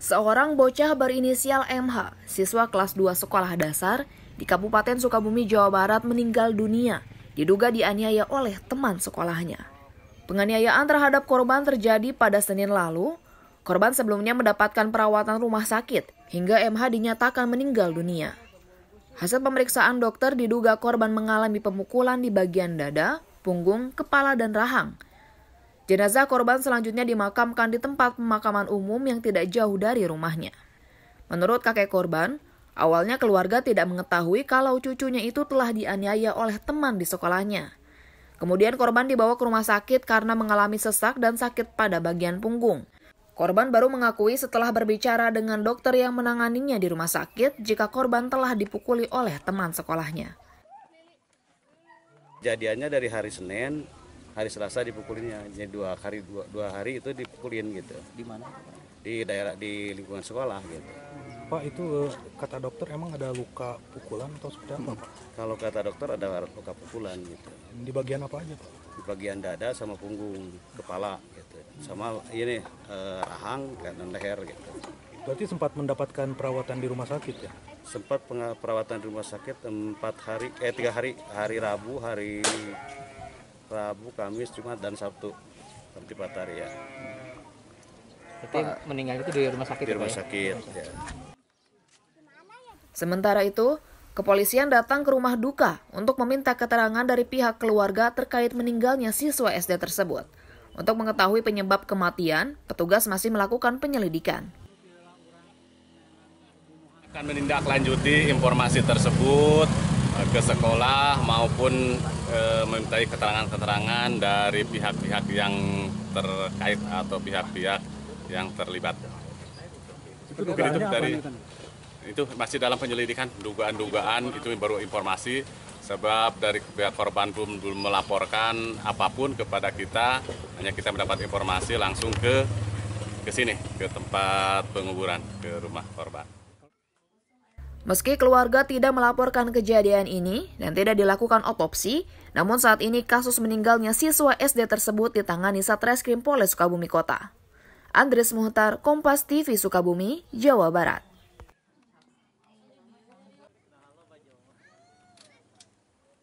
Seorang bocah berinisial MH, siswa kelas 2 sekolah dasar di Kabupaten Sukabumi, Jawa Barat meninggal dunia, diduga dianiaya oleh teman sekolahnya. Penganiayaan terhadap korban terjadi pada Senin lalu. Korban sebelumnya mendapatkan perawatan rumah sakit hingga MH dinyatakan meninggal dunia. Hasil pemeriksaan dokter diduga korban mengalami pemukulan di bagian dada, punggung, kepala, dan rahang – Jenazah korban selanjutnya dimakamkan di tempat pemakaman umum yang tidak jauh dari rumahnya. Menurut kakek korban, awalnya keluarga tidak mengetahui kalau cucunya itu telah dianiaya oleh teman di sekolahnya. Kemudian korban dibawa ke rumah sakit karena mengalami sesak dan sakit pada bagian punggung. Korban baru mengakui setelah berbicara dengan dokter yang menanganinya di rumah sakit jika korban telah dipukuli oleh teman sekolahnya. Jadiannya dari hari Senin, hari Selasa dipukulinnya jadi dua hari dua, dua hari itu dipukulin gitu di mana di daerah di lingkungan sekolah gitu Pak itu eh, kata dokter emang ada luka pukulan atau seperti apa Pak? Kalau kata dokter ada luka pukulan gitu. Di bagian apa aja Pak? Di bagian dada sama punggung, kepala gitu. Sama ini eh, rahang dan leher gitu. Berarti sempat mendapatkan perawatan di rumah sakit ya? Sempat perawatan di rumah sakit empat hari, eh tiga hari, hari Rabu, hari Rabu, Kamis, Jumat, dan Sabtu Pak Tari Ya. Berarti meninggal itu di rumah sakit? Di ya, rumah ya? sakit. Ya. Sementara itu, kepolisian datang ke rumah duka untuk meminta keterangan dari pihak keluarga terkait meninggalnya siswa SD tersebut. Untuk mengetahui penyebab kematian, petugas masih melakukan penyelidikan. Akan menindaklanjuti informasi tersebut Eh, ke sekolah maupun e, eh, meminta keterangan-keterangan dari pihak-pihak yang terkait atau pihak-pihak yang terlibat. Itu itu dari itu masih dalam penyelidikan dugaan-dugaan itu baru informasi sebab dari pihak korban belum, belum melaporkan apapun kepada kita hanya kita mendapat informasi langsung ke ke sini ke tempat penguburan ke rumah korban. Meski keluarga tidak melaporkan kejadian ini dan tidak dilakukan otopsi, namun saat ini kasus meninggalnya siswa SD tersebut ditangani Satreskrim Polres Sukabumi Kota. Andres Muhtar, Kompas TV Sukabumi, Jawa Barat.